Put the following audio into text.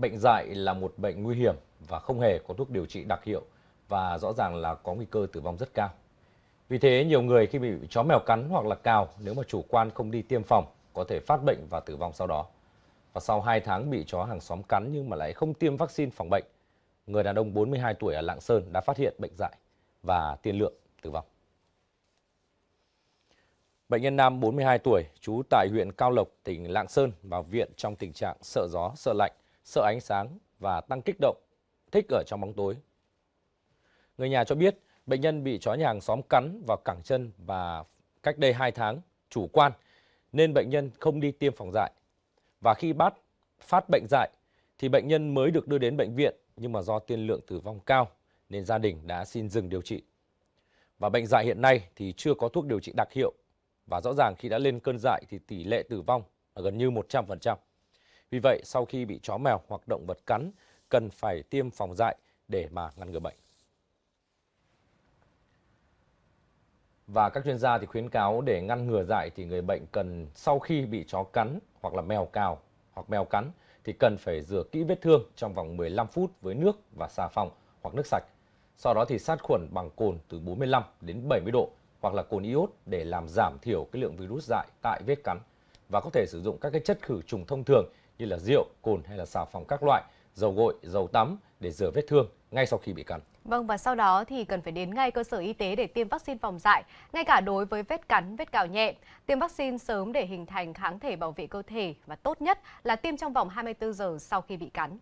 Bệnh dại là một bệnh nguy hiểm và không hề có thuốc điều trị đặc hiệu và rõ ràng là có nguy cơ tử vong rất cao. Vì thế, nhiều người khi bị chó mèo cắn hoặc là cào nếu mà chủ quan không đi tiêm phòng có thể phát bệnh và tử vong sau đó. Và sau 2 tháng bị chó hàng xóm cắn nhưng mà lại không tiêm vaccine phòng bệnh, người đàn ông 42 tuổi ở Lạng Sơn đã phát hiện bệnh dại và tiên lượng tử vong. Bệnh nhân nam 42 tuổi, trú tại huyện Cao Lộc, tỉnh Lạng Sơn vào viện trong tình trạng sợ gió, sợ lạnh sợ ánh sáng và tăng kích động, thích ở trong bóng tối. Người nhà cho biết bệnh nhân bị chó nhà hàng xóm cắn vào cẳng chân và cách đây 2 tháng chủ quan nên bệnh nhân không đi tiêm phòng dại. Và khi bắt phát bệnh dại thì bệnh nhân mới được đưa đến bệnh viện nhưng mà do tiên lượng tử vong cao nên gia đình đã xin dừng điều trị. Và bệnh dại hiện nay thì chưa có thuốc điều trị đặc hiệu và rõ ràng khi đã lên cơn dại thì tỷ lệ tử vong là gần như 100%. Vì vậy, sau khi bị chó mèo hoặc động vật cắn, cần phải tiêm phòng dại để mà ngăn ngừa bệnh. Và các chuyên gia thì khuyến cáo để ngăn ngừa dại thì người bệnh cần sau khi bị chó cắn hoặc là mèo cào hoặc mèo cắn thì cần phải rửa kỹ vết thương trong vòng 15 phút với nước và xà phòng hoặc nước sạch. Sau đó thì sát khuẩn bằng cồn từ 45 đến 70 độ hoặc là cồn iốt để làm giảm thiểu cái lượng virus dại tại vết cắn và có thể sử dụng các cái chất khử trùng thông thường như là rượu, cồn hay là xà phòng các loại, dầu gội, dầu tắm để rửa vết thương ngay sau khi bị cắn. Vâng và sau đó thì cần phải đến ngay cơ sở y tế để tiêm vaccine phòng dại, ngay cả đối với vết cắn, vết cào nhẹ. Tiêm vaccine sớm để hình thành kháng thể bảo vệ cơ thể và tốt nhất là tiêm trong vòng 24 giờ sau khi bị cắn.